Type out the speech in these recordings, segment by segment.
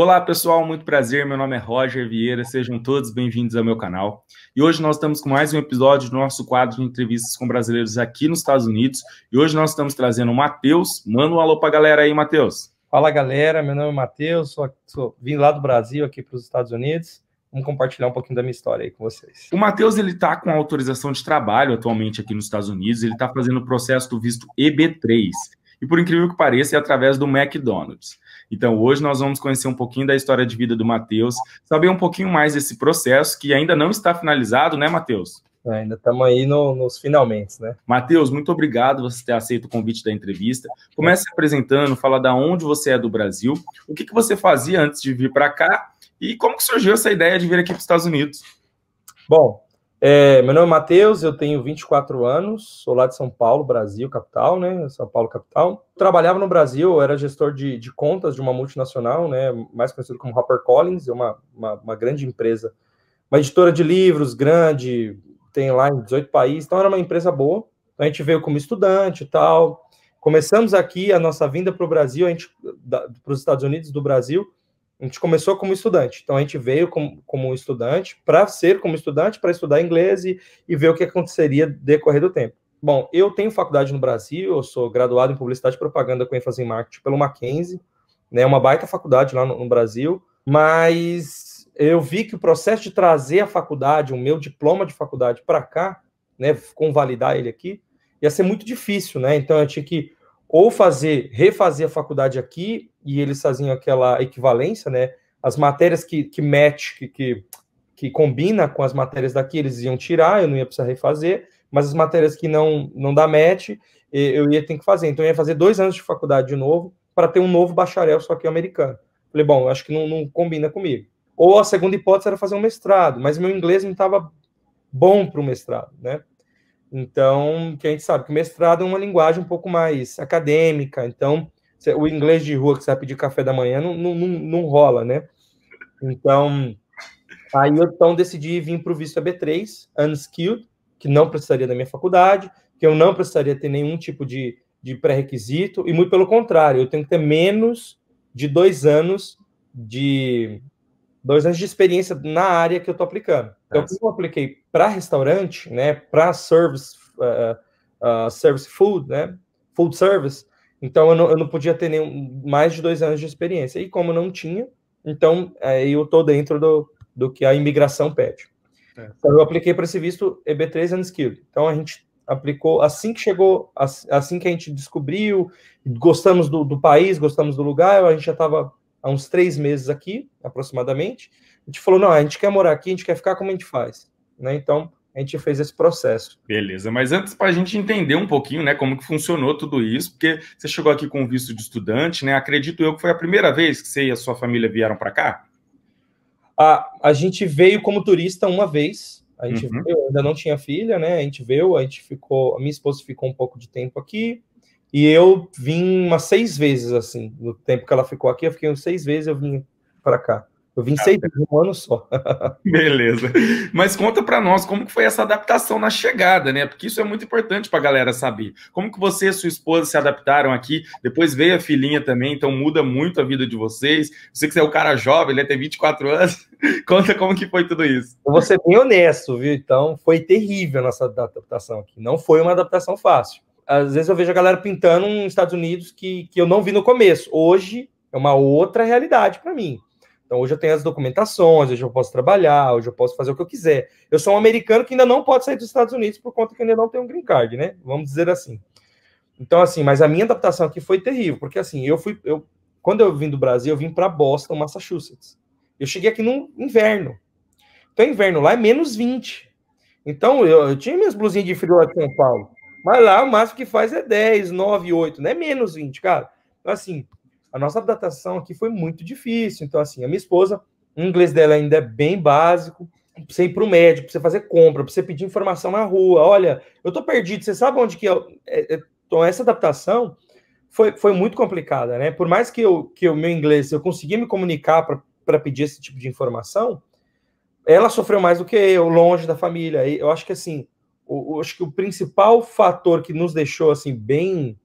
Olá, pessoal, muito prazer. Meu nome é Roger Vieira. Sejam todos bem-vindos ao meu canal. E hoje nós estamos com mais um episódio do nosso quadro de entrevistas com brasileiros aqui nos Estados Unidos. E hoje nós estamos trazendo o Matheus. Manda um alô para a galera aí, Matheus. Fala, galera. Meu nome é Matheus. Sou, sou, vim lá do Brasil aqui para os Estados Unidos. Vamos compartilhar um pouquinho da minha história aí com vocês. O Matheus ele está com autorização de trabalho atualmente aqui nos Estados Unidos. Ele está fazendo o processo do visto EB3. E por incrível que pareça, é através do McDonald's. Então, hoje nós vamos conhecer um pouquinho da história de vida do Matheus, saber um pouquinho mais desse processo que ainda não está finalizado, né, Matheus? É, ainda estamos aí no, nos finalmente, né? Matheus, muito obrigado por você ter aceito o convite da entrevista. Comece se apresentando, fala da onde você é do Brasil, o que, que você fazia antes de vir para cá e como que surgiu essa ideia de vir aqui para os Estados Unidos. Bom, é, meu nome é Matheus, eu tenho 24 anos, sou lá de São Paulo, Brasil, capital, né? São Paulo, capital. Trabalhava no Brasil, era gestor de, de contas de uma multinacional, né? Mais conhecido como HarperCollins, é uma, uma, uma grande empresa, uma editora de livros grande, tem lá em 18 países, então era uma empresa boa. A gente veio como estudante e tal. Começamos aqui a nossa vinda para o Brasil, para os Estados Unidos do Brasil, a gente começou como estudante, então a gente veio como, como estudante, para ser como estudante, para estudar inglês e, e ver o que aconteceria decorrer do tempo. Bom, eu tenho faculdade no Brasil, eu sou graduado em Publicidade e Propaganda com ênfase em Marketing pelo Mackenzie, né, uma baita faculdade lá no, no Brasil, mas eu vi que o processo de trazer a faculdade, o meu diploma de faculdade para cá, né, convalidar ele aqui, ia ser muito difícil, né? Então eu tinha que ou fazer, refazer a faculdade aqui, e eles faziam aquela equivalência, né? As matérias que, que match, que, que, que combina com as matérias daqui, eles iam tirar, eu não ia precisar refazer, mas as matérias que não, não dá match, eu ia ter que fazer. Então, eu ia fazer dois anos de faculdade de novo, para ter um novo bacharel, só que americano. Falei, bom, acho que não, não combina comigo. Ou a segunda hipótese era fazer um mestrado, mas meu inglês não estava bom para o mestrado, né? Então, que a gente sabe que mestrado é uma linguagem um pouco mais acadêmica, então o inglês de rua que você vai pedir café da manhã não, não, não rola, né? Então, aí eu então, decidi vir para o visto AB3, unskilled, que não precisaria da minha faculdade, que eu não precisaria ter nenhum tipo de, de pré-requisito, e muito pelo contrário, eu tenho que ter menos de dois anos de dois anos de experiência na área que eu estou aplicando. Então, como eu apliquei para restaurante, né, para service, uh, uh, service food, né, food service, então eu não, eu não podia ter nenhum, mais de dois anos de experiência. E como não tinha, então aí eu estou dentro do, do que a imigração pede. É. Então, eu apliquei para esse visto EB3 Unskilled. Então, a gente aplicou assim que chegou, assim que a gente descobriu, gostamos do, do país, gostamos do lugar, a gente já tava há uns três meses aqui, aproximadamente. A gente falou: não, a gente quer morar aqui, a gente quer ficar, como a gente faz? Né? Então, a gente fez esse processo. Beleza, mas antes para a gente entender um pouquinho, né, como que funcionou tudo isso, porque você chegou aqui com visto de estudante, né? Acredito eu que foi a primeira vez que você e a sua família vieram para cá. A, a gente veio como turista uma vez. A gente uhum. veio, ainda não tinha filha, né? A gente veio, a gente ficou, a minha esposa ficou um pouco de tempo aqui. E eu vim umas seis vezes, assim, no tempo que ela ficou aqui, eu fiquei umas seis vezes, eu vim para cá. Eu vim ah, seis vezes, um ano só. Beleza. Mas conta para nós como que foi essa adaptação na chegada, né? Porque isso é muito importante para a galera saber. Como que você e sua esposa se adaptaram aqui? Depois veio a filhinha também, então muda muito a vida de vocês. Você que você é um cara jovem, ele né? tem 24 anos. conta como que foi tudo isso. Eu vou ser bem honesto, viu? Então, foi terrível a nossa adaptação aqui. Não foi uma adaptação fácil às vezes eu vejo a galera pintando nos Estados Unidos que, que eu não vi no começo. Hoje é uma outra realidade para mim. Então hoje eu tenho as documentações, hoje eu posso trabalhar, hoje eu posso fazer o que eu quiser. Eu sou um americano que ainda não pode sair dos Estados Unidos por conta que ainda não tenho um green card, né? Vamos dizer assim. Então assim, mas a minha adaptação aqui foi terrível, porque assim, eu fui eu quando eu vim do Brasil, eu vim para Boston, Massachusetts. Eu cheguei aqui no inverno. Então inverno lá é menos 20. Então eu, eu tinha minhas blusinhas de frio lá em São Paulo. Mas lá o máximo que faz é 10, 9, 8, não é menos 20, cara. Então, assim, a nossa adaptação aqui foi muito difícil. Então, assim, a minha esposa, o inglês dela ainda é bem básico. Pra você ir para o médico, para você fazer compra, para você pedir informação na rua. Olha, eu tô perdido, você sabe onde que eu. É é, é, então, essa adaptação foi, foi muito complicada, né? Por mais que o que o meu inglês, eu consegui me comunicar para pedir esse tipo de informação, ela sofreu mais do que eu, longe da família. E eu acho que, assim, o, acho que o principal fator que nos deixou assim bem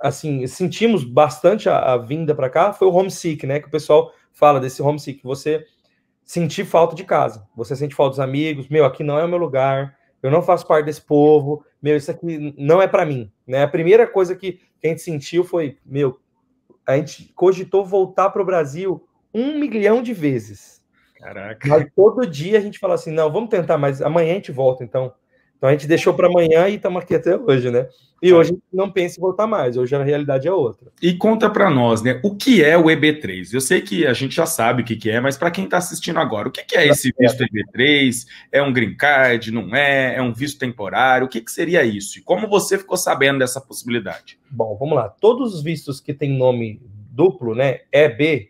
assim sentimos bastante a, a vinda para cá foi o homesick, né? Que o pessoal fala desse homesick, você sentir falta de casa, você sente falta dos amigos, meu, aqui não é o meu lugar, eu não faço parte desse povo, meu, isso aqui não é para mim, né? A primeira coisa que, que a gente sentiu foi, meu, a gente cogitou voltar para o Brasil um milhão de vezes, Caraca. Mas todo dia a gente fala assim: não, vamos tentar, mas amanhã a gente volta, então. Então a gente deixou para amanhã e estamos aqui até hoje, né? E tá. hoje a gente não pensa em voltar mais, hoje a realidade é outra. E conta para nós, né? O que é o EB3? Eu sei que a gente já sabe o que, que é, mas para quem está assistindo agora, o que, que é tá esse visto EB3? É um green card? Não é? É um visto temporário? O que, que seria isso? E como você ficou sabendo dessa possibilidade? Bom, vamos lá. Todos os vistos que têm nome duplo, né? EB,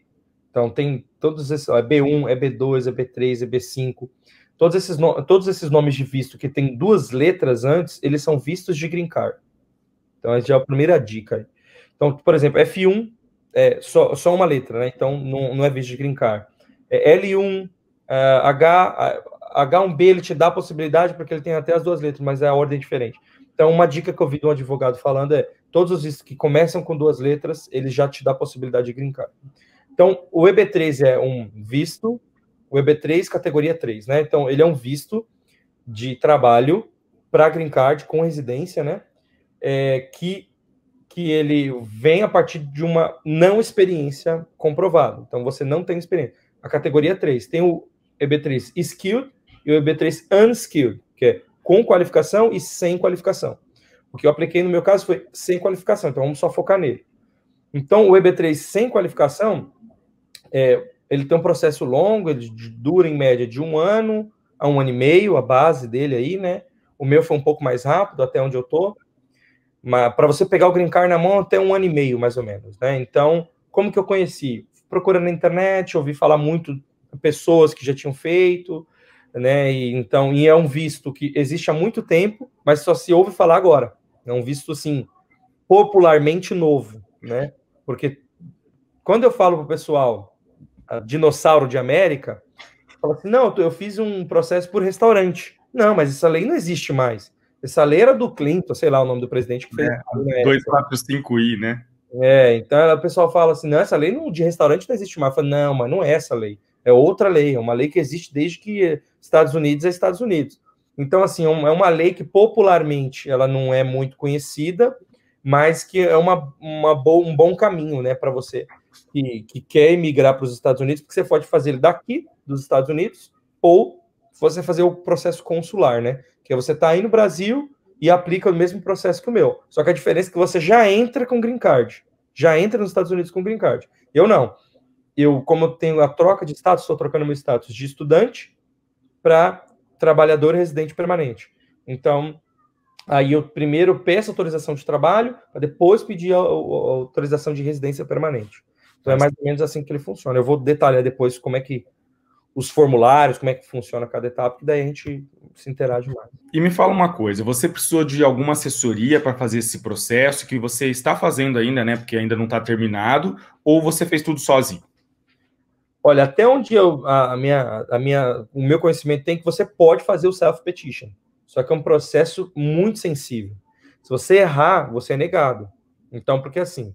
então tem todos esses, é B1, é B2, é B3, é B5, todos esses, todos esses nomes de visto que tem duas letras antes, eles são vistos de green card. Então, essa já é a primeira dica. Então, por exemplo, F1 é só, só uma letra, né? Então, não, não é visto de green card. É L1, é, H, H1B, ele te dá a possibilidade porque ele tem até as duas letras, mas é a ordem diferente. Então, uma dica que eu vi de um advogado falando é: todos os que começam com duas letras, ele já te dá a possibilidade de green card. Então, o EB3 é um visto, o EB3 categoria 3, né? Então, ele é um visto de trabalho para green card com residência, né? É, que, que ele vem a partir de uma não experiência comprovada. Então, você não tem experiência. A categoria 3 tem o EB3 skilled e o EB3 unskilled, que é com qualificação e sem qualificação. O que eu apliquei no meu caso foi sem qualificação, então vamos só focar nele. Então, o EB3 sem qualificação, é, ele tem um processo longo, ele dura em média de um ano a um ano e meio, a base dele aí, né? O meu foi um pouco mais rápido, até onde eu tô. Mas para você pegar o green card na mão, até um ano e meio, mais ou menos, né? Então, como que eu conheci? Procurando na internet, ouvi falar muito pessoas que já tinham feito, né? E, então, e é um visto que existe há muito tempo, mas só se ouve falar agora. É um visto, assim, popularmente novo, né? Porque quando eu falo para o pessoal dinossauro de América, fala assim: não, eu fiz um processo por restaurante. Não, mas essa lei não existe mais. Essa lei era do Clinton, sei lá o nome do presidente que fez. É, 245i, né? É, então o pessoal fala assim: não, essa lei de restaurante não existe mais. Fala não, mas não é essa lei. É outra lei, é uma lei que existe desde que Estados Unidos é Estados Unidos. Então, assim, é, é uma lei que popularmente ela não é muito conhecida, mas que é uma, uma bo um bom caminho, né, para você que, que quer emigrar para os Estados Unidos, porque você pode fazer ele daqui, dos Estados Unidos, ou você fazer o processo consular, né? Que é você está aí no Brasil e aplica o mesmo processo que o meu. Só que a diferença é que você já entra com green card. Já entra nos Estados Unidos com green card. Eu não. Eu, como eu tenho a troca de status, estou trocando meu status de estudante para trabalhador residente permanente. Então, aí eu primeiro peço autorização de trabalho, para depois pedir a, a, a autorização de residência permanente. Então é mais ou menos assim que ele funciona. Eu vou detalhar depois como é que os formulários, como é que funciona cada etapa, que daí a gente se interage mais. E me fala uma coisa, você precisou de alguma assessoria para fazer esse processo que você está fazendo ainda, né? Porque ainda não está terminado, ou você fez tudo sozinho? Olha, até onde eu, a, minha, a minha, o meu conhecimento tem que você pode fazer o self-petition. Só que é um processo muito sensível. Se você errar, você é negado. Então, porque assim,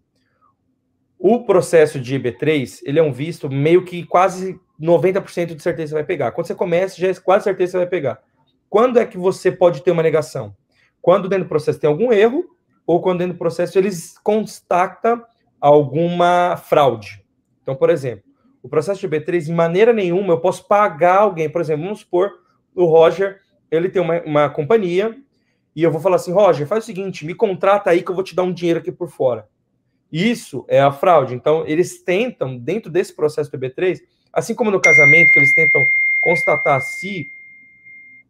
o processo de EB3, ele é um visto meio que quase 90% de certeza vai pegar. Quando você começa, já é quase certeza vai pegar. Quando é que você pode ter uma negação? Quando dentro do processo tem algum erro ou quando dentro do processo eles constatam alguma fraude. Então, por exemplo, o processo de eb 3 de maneira nenhuma, eu posso pagar alguém. Por exemplo, vamos supor, o Roger, ele tem uma, uma companhia, e eu vou falar assim, Roger, faz o seguinte, me contrata aí que eu vou te dar um dinheiro aqui por fora. Isso é a fraude. Então, eles tentam, dentro desse processo PB3, assim como no casamento, que eles tentam constatar se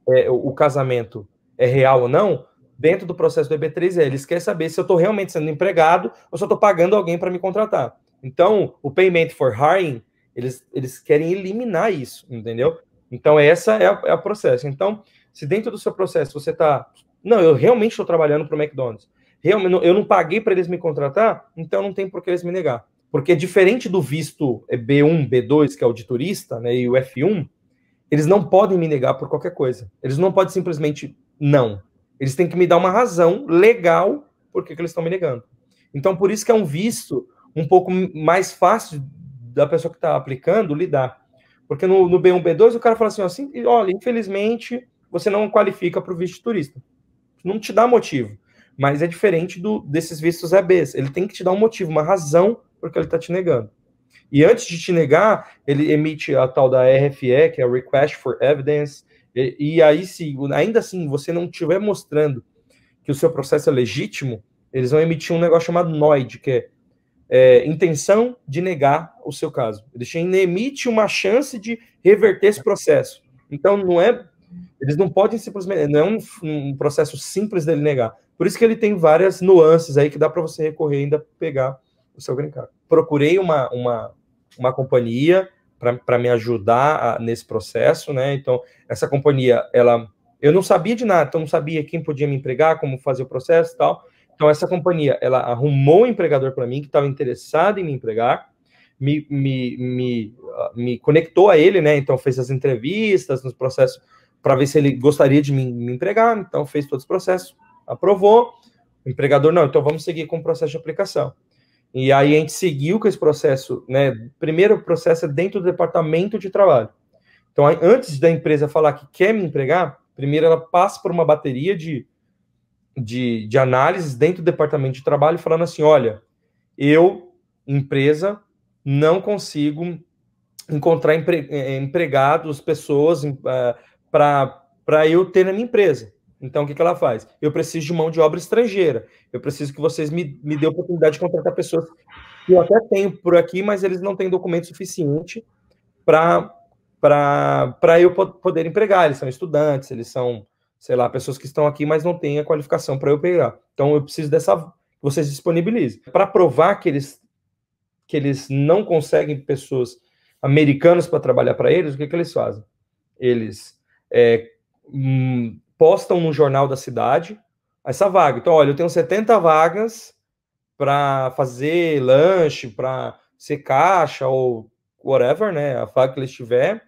é, o casamento é real ou não, dentro do processo do EB3 é, eles querem saber se eu estou realmente sendo empregado ou se eu estou pagando alguém para me contratar. Então, o payment for hiring, eles, eles querem eliminar isso, entendeu? Então, essa é o é processo. Então, se dentro do seu processo você está... Não, eu realmente estou trabalhando para o McDonald's realmente eu não paguei para eles me contratar, então não tem por que eles me negar. Porque diferente do visto B1, é, B2, que é o de turista, né, e o F1, eles não podem me negar por qualquer coisa. Eles não podem simplesmente não. Eles têm que me dar uma razão legal por que, eles estão me negando. Então, por isso que é um visto um pouco mais fácil da pessoa que está aplicando lidar. Porque no, no, B1, B2, o cara fala assim, assim olha, infelizmente, você não qualifica para o visto turista. Não te dá motivo. Mas é diferente do, desses vistos EBs. Ele tem que te dar um motivo, uma razão porque ele está te negando. E antes de te negar, ele emite a tal da RFE, que é a Request for Evidence. E, e aí, se ainda assim você não estiver mostrando que o seu processo é legítimo, eles vão emitir um negócio chamado NOID, que é, é intenção de negar o seu caso. Eles emitem uma chance de reverter esse processo. Então, não é. Eles não podem simplesmente. Não é um, um processo simples dele negar. Por isso que ele tem várias nuances aí que dá para você recorrer ainda pegar o seu green card. Procurei uma, uma, uma companhia para me ajudar a, nesse processo, né? Então, essa companhia, ela eu não sabia de nada, então não sabia quem podia me empregar, como fazer o processo e tal. Então, essa companhia, ela arrumou um empregador para mim que estava interessado em me empregar, me, me, me, me conectou a ele, né? Então, fez as entrevistas nos processos para ver se ele gostaria de me, me empregar. Então, fez todos os processos, aprovou, o empregador não, então vamos seguir com o processo de aplicação. E aí a gente seguiu com esse processo, né? Primeiro o processo é dentro do departamento de trabalho. Então, antes da empresa falar que quer me empregar, primeiro ela passa por uma bateria de, de, de análises dentro do departamento de trabalho, falando assim: olha, eu, empresa, não consigo encontrar empre, eh, empregados, pessoas uh, eh, para eu ter na minha empresa. Então, o que, que ela faz? Eu preciso de mão de obra estrangeira. Eu preciso que vocês me, me dêem a oportunidade de contratar pessoas que eu até tenho por aqui, mas eles não têm documento suficiente para eu poder empregar. Eles são estudantes, eles são, sei lá, pessoas que estão aqui, mas não têm a qualificação para eu pegar. Então, eu preciso dessa. Vocês disponibilizem. Para provar que eles, que eles não conseguem pessoas americanas para trabalhar para eles, o que, que eles fazem? Eles. É, hum, postam no jornal da cidade essa vaga. Então, olha, eu tenho 70 vagas para fazer lanche, para ser caixa ou whatever, né? A vaga que ele estiver.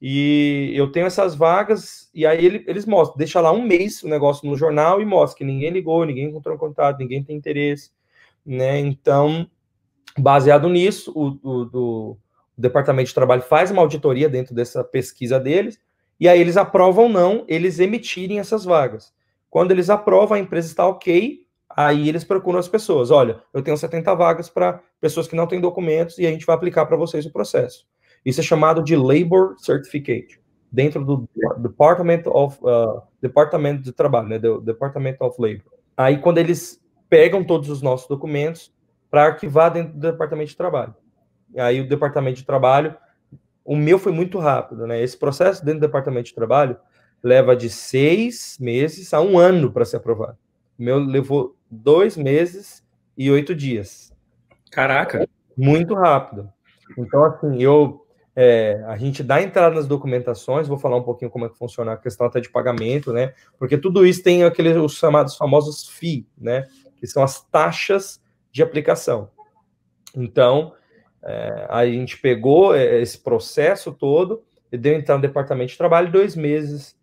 E eu tenho essas vagas, e aí ele, eles mostram, deixa lá um mês o negócio no jornal e mostra que ninguém ligou, ninguém encontrou contato, ninguém tem interesse, né? Então, baseado nisso, o, o, do, o Departamento de Trabalho faz uma auditoria dentro dessa pesquisa deles e aí eles aprovam ou não, eles emitirem essas vagas. Quando eles aprovam, a empresa está ok, aí eles procuram as pessoas. Olha, eu tenho 70 vagas para pessoas que não têm documentos e a gente vai aplicar para vocês o processo. Isso é chamado de Labor Certificate, dentro do Department of uh, ah, Departamento de Trabalho, né? Do Department of Labor. Aí quando eles pegam todos os nossos documentos para arquivar dentro do Departamento de Trabalho. E aí o Departamento de Trabalho o meu foi muito rápido, né? Esse processo dentro do departamento de trabalho leva de seis meses a um ano para ser aprovado. O meu levou dois meses e oito dias. Caraca! Muito rápido. Então, assim, eu é, a gente dá entrada nas documentações, vou falar um pouquinho como é que funciona a questão até de pagamento, né? Porque tudo isso tem aqueles os chamados famosos FII, né? Que são as taxas de aplicação. Então, é, a gente pegou é, esse processo todo e deu entrar no departamento de trabalho dois meses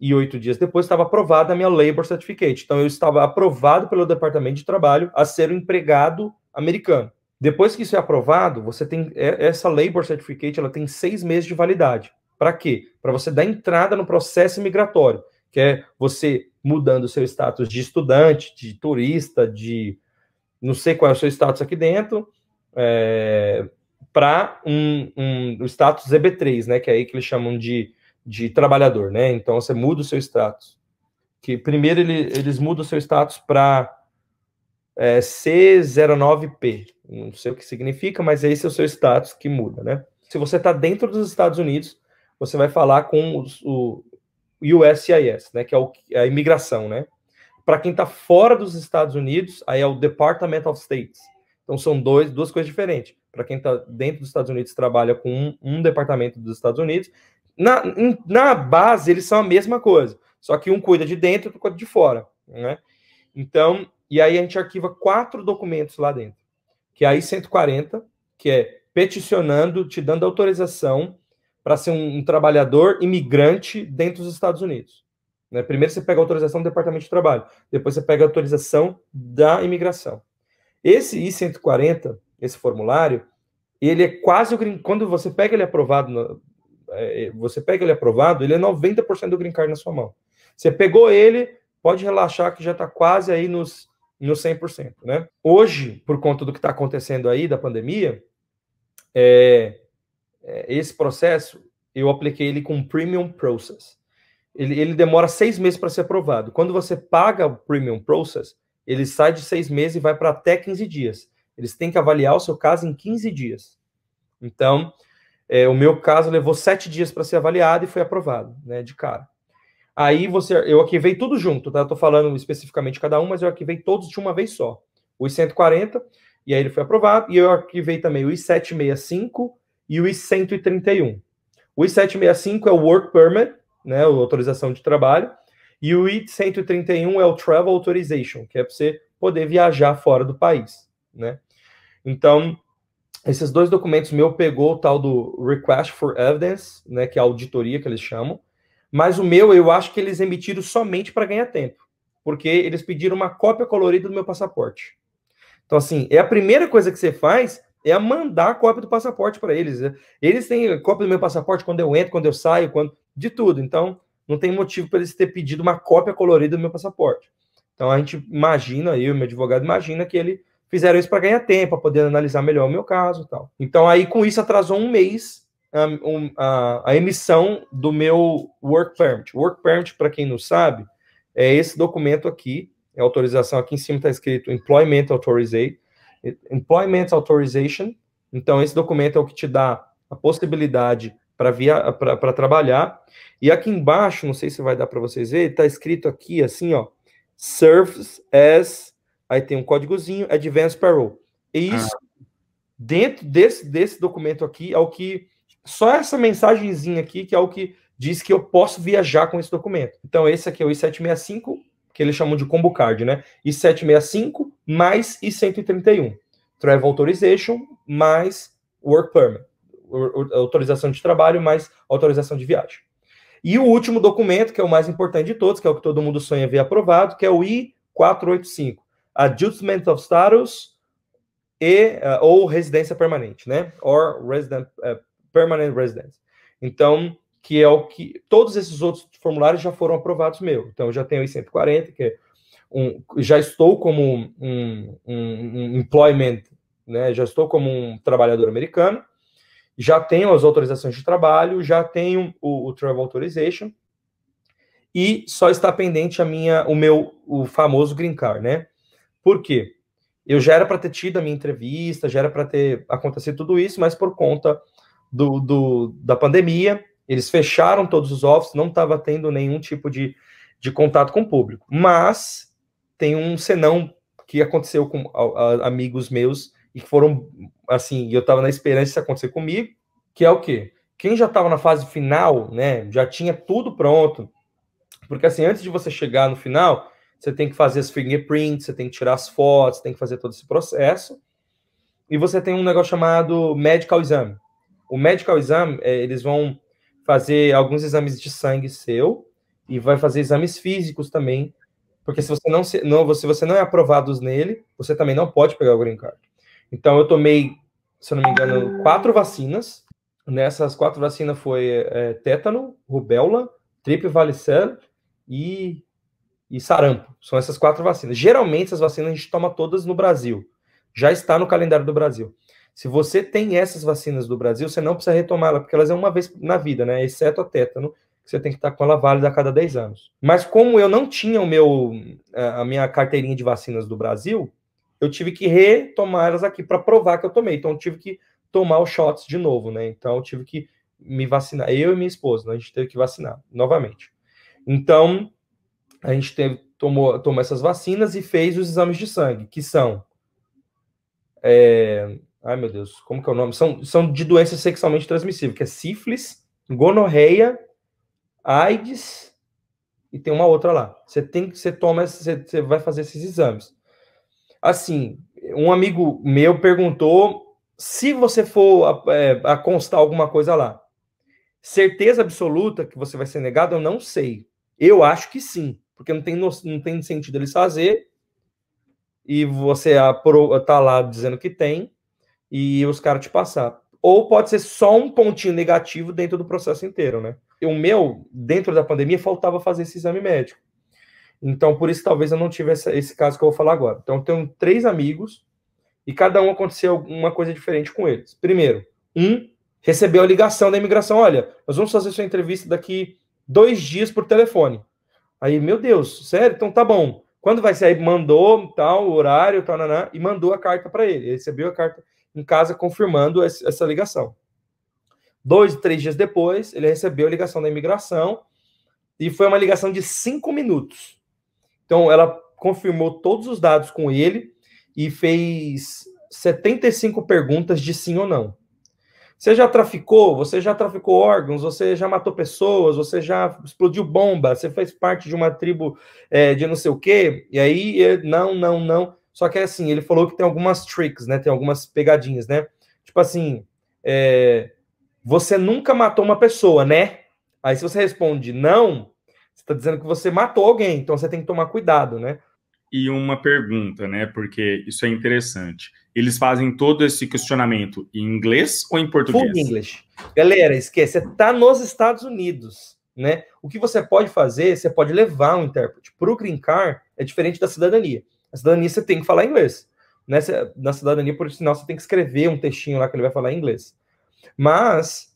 e oito dias depois estava aprovada a minha Labor Certificate. Então eu estava aprovado pelo departamento de trabalho a ser um empregado americano. Depois que isso é aprovado, você tem é, essa Labor Certificate, ela tem seis meses de validade. Para quê? Para você dar entrada no processo migratório, que é você mudando o seu status de estudante, de turista, de não sei qual é o seu status aqui dentro, é, para um, um, status EB3, né? Que é aí que eles chamam de, de trabalhador, né? Então você muda o seu status. Que primeiro ele, eles mudam o seu status para é, C09P. Não sei o que significa, mas esse é o seu status que muda, né? Se você está dentro dos Estados Unidos, você vai falar com os, o USCIS, né? Que é o, a imigração, né? Para quem está fora dos Estados Unidos, aí é o Department of States então são dois, duas coisas diferentes. Para quem está dentro dos Estados Unidos trabalha com um, um departamento dos Estados Unidos, na, na base eles são a mesma coisa, só que um cuida de dentro, e outro cuida de fora, né? Então, e aí a gente arquiva quatro documentos lá dentro, que é a I-140, que é peticionando, te dando autorização para ser um, um, trabalhador imigrante dentro dos Estados Unidos. Né? Primeiro você pega a autorização do Departamento de Trabalho, depois você pega a autorização da imigração. Esse I-140, esse formulário, ele é quase o green, quando você pega ele aprovado, é, é, você pega ele aprovado, ele é 90% do green card na sua mão. Você pegou ele, pode relaxar que já está quase aí nos, nos 100%, né? Hoje, por conta do que está acontecendo aí da pandemia, é, é, esse processo eu apliquei ele com Premium Process. Ele, ele demora seis meses para ser aprovado. Quando você paga o Premium Process, ele sai de seis meses e vai para até 15 dias. Eles têm que avaliar o seu caso em 15 dias. Então, é, o meu caso levou sete dias para ser avaliado e foi aprovado, né, de cara. Aí você, eu arquivei tudo junto, tá? Eu tô falando especificamente cada um, mas eu arquivei todos de uma vez só. Os 140, e aí ele foi aprovado, e eu arquivei também o I-765 e o I-131. O I-765 é o Work Permit, né, a autorização de trabalho, e o IT 131 é o Travel Authorization, que é para você poder viajar fora do país, né? Então, esses dois documentos meu pegou o tal do Request for Evidence, né, que é a auditoria que eles chamam, mas o meu eu acho que eles emitiram somente para ganhar tempo, porque eles pediram uma cópia colorida do meu passaporte. Então, assim, é a primeira coisa que você faz é mandar a cópia do passaporte para eles. Né? Eles têm cópia do meu passaporte quando eu entro, quando eu saio, quando de tudo. Então, não tem motivo para eles ter pedido uma cópia colorida do meu passaporte. Então a gente imagina, eu e meu advogado imagina que ele fizeram isso para ganhar tempo, para poder analisar melhor o meu caso, tal. Então aí com isso atrasou um mês a, a, a emissão do meu work permit. Work permit, para quem não sabe, é esse documento aqui, é autorização aqui em cima está escrito Employment Authorization. Employment Authorization. Então esse documento é o que te dá a possibilidade para trabalhar. E aqui embaixo, não sei se vai dar para vocês ver está escrito aqui assim, ó, serves as, aí tem um códigozinho, advanced parole. E é ah. isso, ah. dentro desse, desse documento aqui, é o que, só essa mensagenzinha aqui, que é o que diz que eu posso viajar com esse documento. Então, esse aqui é o I-765, que eles chamam de combo card, né? I-765 mais I-131. Travel Authorization mais Work Permit autorização de trabalho mais autorização de viagem. E o último documento, que é o mais importante de todos, que é o que todo mundo sonha ver aprovado, que é o I-485, Adjustment of Status e, uh, ou Residência Permanente, né? Or resident, uh, Permanent Residence. Então, que é o que... Todos esses outros formulários já foram aprovados meu. Então, eu já tenho o I-140, que é um, já estou como um, um, um employment, né? Já estou como um trabalhador americano já tenho as autorizações de trabalho, já tenho o, o Travel Authorization e só está pendente a minha, o meu, o famoso green card, né? Por quê? Eu já era para ter tido a minha entrevista, já era para ter acontecido tudo isso, mas por conta do, do, da pandemia, eles fecharam todos os offices, não estava tendo nenhum tipo de, de contato com o público. Mas tem um senão que aconteceu com a, a, amigos meus e que foram assim, eu estava na esperança de isso acontecer comigo, que é o quê? Quem já estava na fase final, né, já tinha tudo pronto. Porque assim, antes de você chegar no final, você tem que fazer as fingerprints, você tem que tirar as fotos, tem que fazer todo esse processo. E você tem um negócio chamado medical exam. O medical exam, é, eles vão fazer alguns exames de sangue seu e vai fazer exames físicos também, porque se você não, se, não, se você não é aprovado nele, você também não pode pegar o green card. Então eu tomei, se eu não me engano, quatro vacinas. Nessas quatro vacinas foi é, tétano, rubéola, tripivalicel e, e sarampo. São essas quatro vacinas. Geralmente essas vacinas a gente toma todas no Brasil. Já está no calendário do Brasil. Se você tem essas vacinas do Brasil, você não precisa retomá-la, porque elas é uma vez na vida, né? Exceto a tétano, que você tem que estar com ela válida a cada 10 anos. Mas como eu não tinha o meu é, a minha carteirinha de vacinas do Brasil, eu tive que retomar elas aqui para provar que eu tomei. Então, eu tive que tomar os shots de novo, né? Então, eu tive que me vacinar. Eu e minha esposa, né? a gente teve que vacinar novamente. Então, a gente teve, tomou, tomou essas vacinas e fez os exames de sangue, que são. É, ai, meu Deus, como que é o nome? São, são de doenças sexualmente transmissíveis, que é sífilis, gonorreia, AIDS e tem uma outra lá. Você tem que você toma, você, você vai fazer esses exames assim, um amigo meu perguntou se você for é, a, constar alguma coisa lá. Certeza absoluta que você vai ser negado? Eu não sei. Eu acho que sim, porque não tem, no, não tem sentido eles fazer e você tá lá dizendo que tem e os caras te passar. Ou pode ser só um pontinho negativo dentro do processo inteiro, né? O meu, dentro da pandemia, faltava fazer esse exame médico. Então, por isso, talvez eu não tive esse caso que eu vou falar agora. Então, eu tenho três amigos e cada um aconteceu uma coisa diferente com eles. Primeiro, um recebeu a ligação da imigração: olha, nós vamos fazer sua entrevista daqui dois dias por telefone. Aí, meu Deus, sério? Então tá bom. Quando vai sair? Mandou tal horário, tal, naná, e mandou a carta para ele. Ele recebeu a carta em casa confirmando essa ligação. Dois, três dias depois, ele recebeu a ligação da imigração e foi uma ligação de cinco minutos. Então, ela confirmou todos os dados com ele e fez 75 perguntas de sim ou não. Você já traficou? Você já traficou órgãos? Você já matou pessoas? Você já explodiu bomba? Você fez parte de uma tribo é, de não sei o quê? E aí, é, não, não, não. Só que é assim, ele falou que tem algumas tricks, né? Tem algumas pegadinhas, né? Tipo assim, é, você nunca matou uma pessoa, né? Aí se você responde não, você está dizendo que você matou alguém, então você tem que tomar cuidado, né? E uma pergunta, né? Porque isso é interessante. Eles fazem todo esse questionamento em inglês ou em português? Full English. Galera, esquece, você é está nos Estados Unidos, né? O que você pode fazer, você pode levar um intérprete. Para o Green Card, é diferente da cidadania. A cidadania você tem que falar inglês. Nessa, né? na cidadania, por sinal, você tem que escrever um textinho lá que ele vai falar inglês. Mas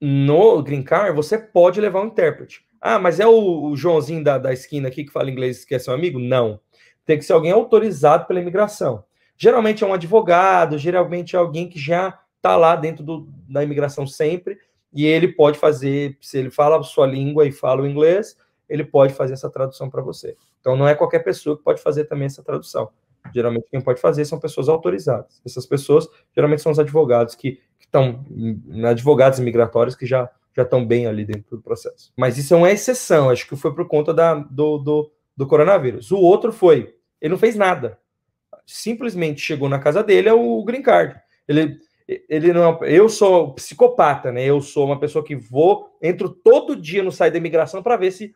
no Green Card, você pode levar um intérprete. Ah, mas é o, o Joãozinho da, da esquina aqui que fala inglês que é seu amigo? Não. Tem que ser alguém autorizado pela imigração. Geralmente é um advogado, geralmente é alguém que já está lá dentro do, da imigração sempre, e ele pode fazer, se ele fala a sua língua e fala o inglês, ele pode fazer essa tradução para você. Então não é qualquer pessoa que pode fazer também essa tradução. Geralmente quem pode fazer são pessoas autorizadas. Essas pessoas geralmente são os advogados que estão hum, advogados imigratórios que já já estão bem ali dentro do processo. Mas isso é uma exceção, acho que foi por conta da, do, do, do coronavírus. O outro foi, ele não fez nada. Simplesmente chegou na casa dele, é o green card. Ele, ele não, é eu sou psicopata, né? Eu sou uma pessoa que vou, entro todo dia no site da imigração para ver se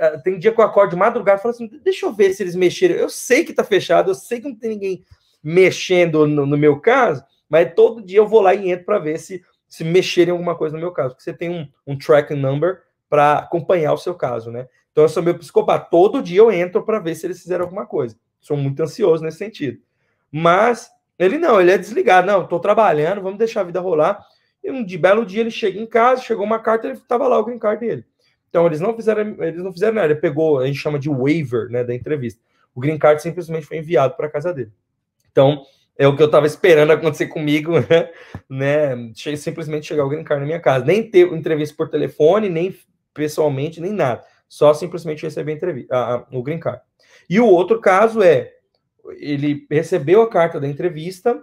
é, tem dia que eu acordo de madrugada e falo assim: deixa eu ver se eles mexeram. Eu sei que tá fechado, eu sei que não tem ninguém mexendo no, no meu caso, mas todo dia eu vou lá e entro para ver se se mexerem em alguma coisa no meu caso, porque você tem um, um tracking number para acompanhar o seu caso, né? Então eu sou meio psicopata. Todo dia eu entro para ver se eles fizeram alguma coisa. Sou muito ansioso nesse sentido. Mas ele não, ele é desligado. Não, estou trabalhando, vamos deixar a vida rolar. E um de belo dia ele chega em casa, chegou uma carta, ele estava lá o green card dele. Então eles não fizeram, eles não fizeram nada. Ele pegou, a gente chama de waiver, né, da entrevista. O green card simplesmente foi enviado para casa dele. Então é o que eu estava esperando acontecer comigo, né? né? Simplesmente chegar o green na minha casa. Nem ter entrevista por telefone, nem pessoalmente, nem nada. Só simplesmente receber a entrevista, o green card. E o outro caso é, ele recebeu a carta da entrevista,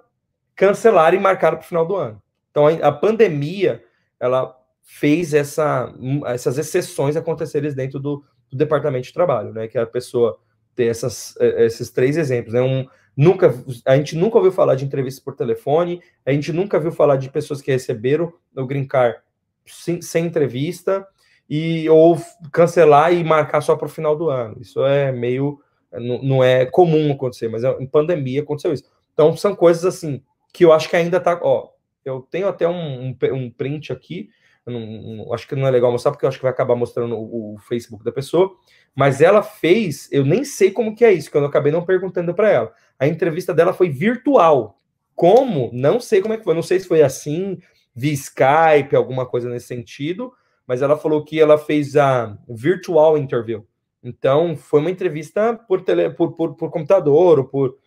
cancelaram e marcaram para o final do ano. Então, a, pandemia, ela fez essa, hum, essas exceções acontecerem dentro do, do, Departamento de Trabalho, né? Que é a pessoa tem essas, eh, esses três exemplos, né? Um, Nunca, a gente nunca ouviu falar de entrevistas por telefone, a gente nunca viu falar de pessoas que receberam o Green Card sem, sem entrevista e ou cancelar e marcar só para o final do ano. Isso é meio é, não, não é comum acontecer, mas é, em pandemia aconteceu isso. Então são coisas assim que eu acho que ainda tá, ó, eu tenho até um, um print aqui, não, acho que não é legal mostrar, porque eu acho que vai acabar mostrando o, o, Facebook da pessoa, mas ela fez, eu nem sei como que é isso, que eu acabei não perguntando para ela, a entrevista dela foi virtual. Como? Não sei como é que foi. Não sei se foi assim, via Skype, alguma coisa nesse sentido. Mas ela falou que ela fez a virtual interview. Então, foi uma entrevista por, tele, por, por, por computador, ou por,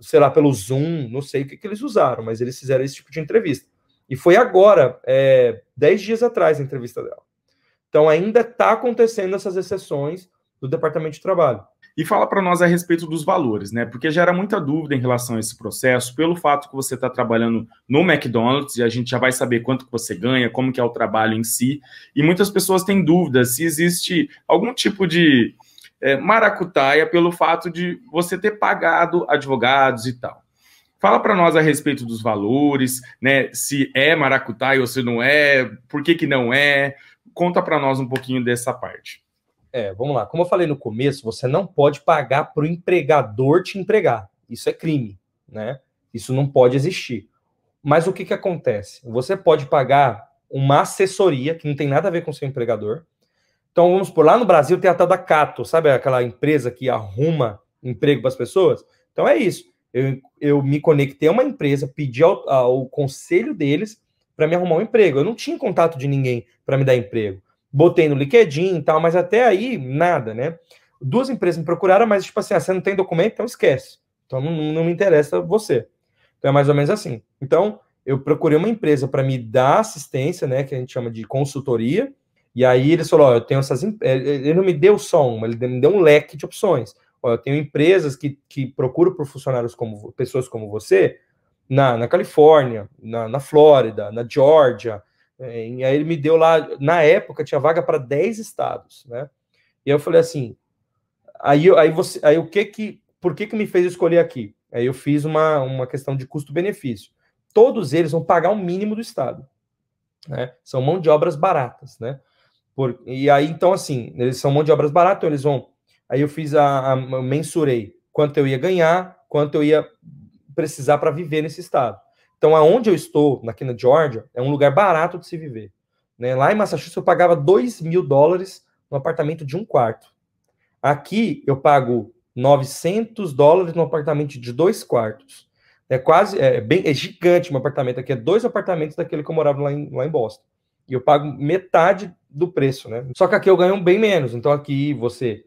sei lá, pelo Zoom, não sei o que, que eles usaram, mas eles fizeram esse tipo de entrevista. E foi agora, é, dez dias atrás, a entrevista dela. Então, ainda está acontecendo essas exceções do Departamento de Trabalho e fala para nós a respeito dos valores, né? Porque gera muita dúvida em relação a esse processo, pelo fato que você está trabalhando no McDonald's e a gente já vai saber quanto que você ganha, como que é o trabalho em si, e muitas pessoas têm dúvidas se existe algum tipo de é, maracutaia pelo fato de você ter pagado advogados e tal. Fala para nós a respeito dos valores, né? Se é maracutaia ou se não é, por que, que não é. Conta para nós um pouquinho dessa parte. É, vamos lá. Como eu falei no começo, você não pode pagar para o empregador te empregar. Isso é crime, né? Isso não pode existir. Mas o que, que acontece? Você pode pagar uma assessoria que não tem nada a ver com seu empregador. Então, vamos por lá no Brasil tem a tal da Cato, sabe aquela empresa que arruma emprego para as pessoas? Então, é isso. Eu, eu me conectei a uma empresa, pedi ao, ao conselho deles para me arrumar um emprego. Eu não tinha contato de ninguém para me dar emprego. Botei no LinkedIn e tal, mas até aí nada, né? Duas empresas me procuraram, mas tipo assim, ah, você não tem documento, então esquece. Então não, não me interessa você. Então é mais ou menos assim. Então eu procurei uma empresa para me dar assistência, né, que a gente chama de consultoria. E aí ele falou, eu tenho essas, eh, eh, ele não me deu só uma, ele me deu um leque de opções. eu tenho empresas que, que procuram por funcionários como pessoas como você na, na Califórnia, na, na Flórida, na Geórgia, é, e aí ele me deu lá, na época tinha vaga para 10 estados, né? E aí eu falei assim, aí, aí você, aí o que que, por que que me fez escolher aqui? Aí eu fiz uma, uma questão de custo-benefício. Todos eles vão pagar o um mínimo do estado, né? São mão de obras baratas, né? Por, e aí então assim, eles são mão de obras baratas, então eles vão. Aí eu fiz a, a eu mensurei quanto eu ia ganhar, quanto eu ia precisar para viver nesse estado. Então, aonde eu estou, aqui na Georgia, é um lugar barato de se viver. Né? Lá em Massachusetts, eu pagava 2 mil dólares no apartamento de um quarto. Aqui, eu pago 900 dólares no apartamento de dois quartos. É quase, é, é bem, é gigante um apartamento aqui, é dois apartamentos daquele que eu morava lá em, lá em Boston. E eu pago metade do preço, né? Só que aqui eu ganho bem menos. Então aqui você,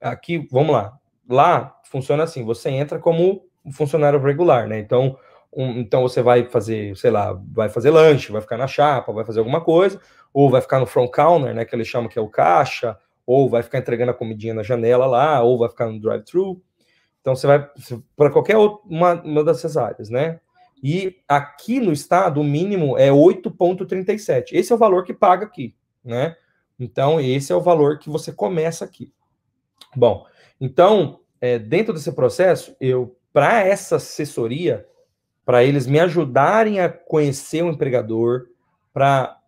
aqui, vamos lá. Lá funciona assim, você entra como funcionário regular, né? Então um, então você vai fazer, sei lá, vai fazer lanche, vai ficar na chapa, vai fazer alguma coisa, ou vai ficar no front counter, né, que eles chamam que é o caixa, ou vai ficar entregando a comidinha na janela lá, ou vai ficar no drive-thru. Então você vai para qualquer uma, uma dessas áreas, né? E aqui no estado, o mínimo é 8,37. Esse é o valor que paga aqui, né? Então, esse é o valor que você começa aqui. Bom, então, é, dentro desse processo, eu, para essa assessoria, para eles me ajudarem a conhecer o empregador, para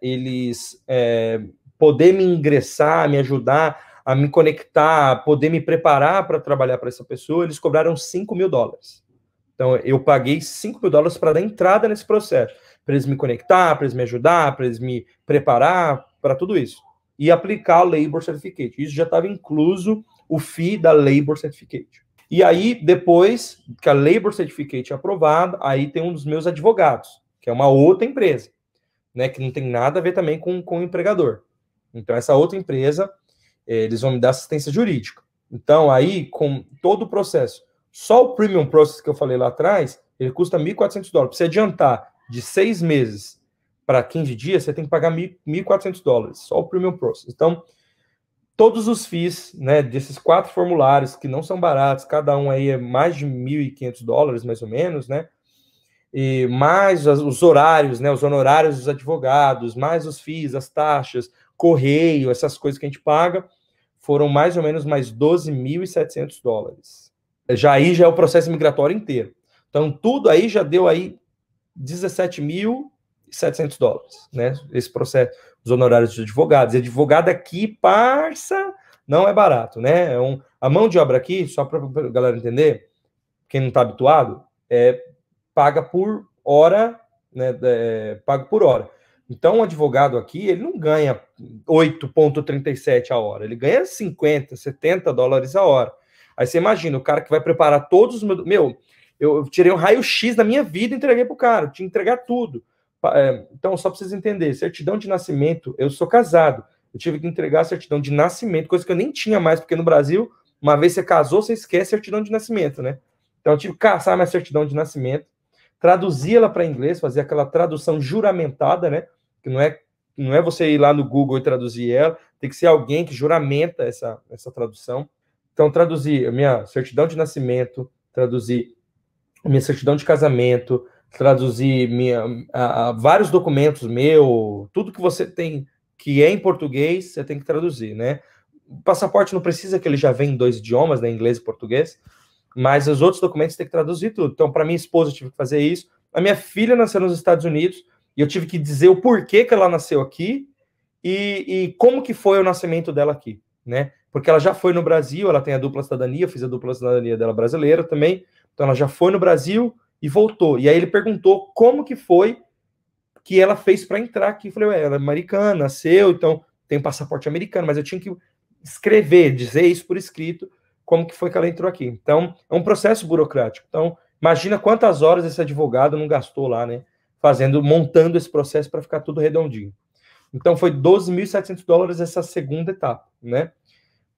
eles é, poder me ingressar, me ajudar a me conectar, poder me preparar para trabalhar para essa pessoa, eles cobraram 5 mil dólares. Então, eu paguei 5 mil dólares para dar entrada nesse processo, para eles me conectar, para eles me ajudar, para eles me preparar para tudo isso. E aplicar o Labor Certificate. Isso já estava incluso o FII da Labor Certificate. E aí, depois que a Labor Certificate é aprovada, aí tem um dos meus advogados, que é uma outra empresa, né? Que não tem nada a ver também com, com o empregador. Então, essa outra empresa, eh, eles vão me dar assistência jurídica. Então, aí, com todo o processo, só o Premium Process que eu falei lá atrás, ele custa 1.400 dólares. Para você adiantar de seis meses para 15 dias, você tem que pagar 1.400 dólares, só o Premium Process. Então, todos os FIIs, né, desses quatro formulários, que não são baratos, cada um aí é mais de 1.500 dólares, mais ou menos, né, e mais os horários, né, os honorários dos advogados, mais os FIIs, as taxas, correio, essas coisas que a gente paga, foram mais ou menos mais 12.700 dólares. Já aí já é o processo migratório inteiro. Então, tudo aí já deu aí 17.700 dólares, né, esse processo, os honorários dos advogados. E advogado aqui, parça, não é barato, né? É um, a mão de obra aqui, só para a galera entender, quem não está habituado, é paga por hora, né? É, paga por hora. Então, um advogado aqui, ele não ganha 8,37 a hora, ele ganha 50, 70 dólares a hora. Aí você imagina, o cara que vai preparar todos os meus. Meu, eu tirei um raio-x da minha vida e entreguei o cara, eu tinha que entregar tudo. É, então, só para vocês entenderem, certidão de nascimento, eu sou casado. Eu tive que entregar a certidão de nascimento, coisa que eu nem tinha mais, porque no Brasil, uma vez você casou, você esquece a certidão de nascimento, né? Então, eu tive que caçar minha certidão de nascimento, traduzir ela para inglês, fazer aquela tradução juramentada, né? Que não é, não é você ir lá no Google e traduzir ela, tem que ser alguém que juramenta essa, essa tradução. Então, traduzir minha certidão de nascimento, traduzir minha certidão de casamento, traduzir minha, a, a, vários documentos meu, tudo que você tem que é em português, você tem que traduzir, né? O passaporte não precisa que ele já vem em dois idiomas, né, inglês e português, mas os outros documentos tem que traduzir tudo. Então, para minha esposa, eu tive que fazer isso. A minha filha nasceu nos Estados Unidos e eu tive que dizer o porquê que ela nasceu aqui e, e como que foi o nascimento dela aqui, né? Porque ela já foi no Brasil, ela tem a dupla cidadania, eu fiz a dupla cidadania dela brasileira também, então ela já foi no Brasil, e voltou. E aí ele perguntou como que foi que ela fez para entrar aqui. Eu falei, ué, ela é americana, nasceu, então tem um passaporte americano, mas eu tinha que escrever, dizer isso por escrito, como que foi que ela entrou aqui. Então, é um processo burocrático. Então, imagina quantas horas esse advogado não gastou lá, né, fazendo, montando esse processo para ficar tudo redondinho. Então, foi 12.700 dólares essa segunda etapa, né?